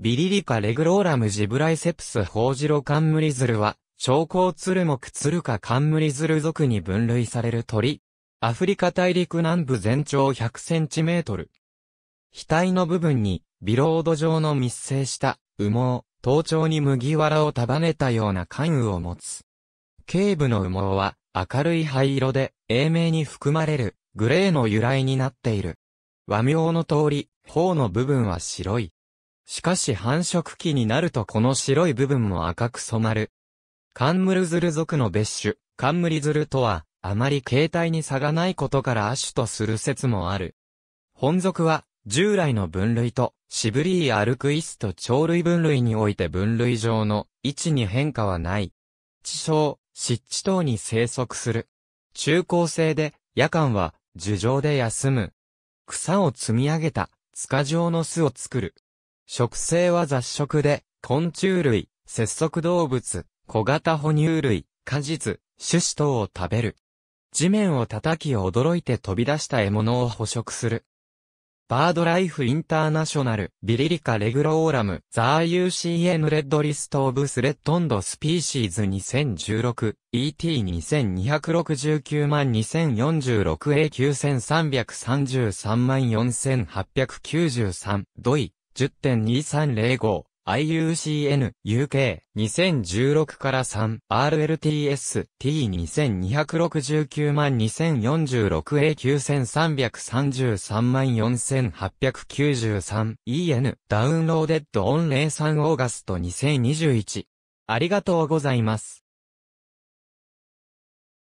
ビリリカレグローラムジブライセプスホウジロカンムリズルは、超高ツルモクツルカカンムリズル属に分類される鳥。アフリカ大陸南部全長100センチメートル。額の部分に、ビロード状の密生した、羽毛、頭頂に麦わらを束ねたような関羽を持つ。頸部の羽毛は、明るい灰色で、英名に含まれる、グレーの由来になっている。和名の通り、頬の部分は白い。しかし繁殖期になるとこの白い部分も赤く染まる。カンムルズル族の別種、カンムリズルとは、あまり形態に差がないことから亜種とする説もある。本族は、従来の分類と、シブリー・アルクイスと鳥類分類において分類上の位置に変化はない。地層、湿地等に生息する。中高生で、夜間は、樹上で休む。草を積み上げた、塚状の巣を作る。食性は雑食で、昆虫類、節足動物、小型哺乳類、果実、種子等を食べる。地面を叩き驚いて飛び出した獲物を捕食する。バードライフインターナショナル、ビリリカレグローラム、ザー UCN レッドリストオブスレッドンドスピーシーズ2016、ET2269 万 2046A9333 万4893、ドイ、10.2305 IUCN UK 2016から3 RLTS T2269 万 2046A9333 万 4893EN ダウンローデッドオン03オーガスト2021ありがとうございます。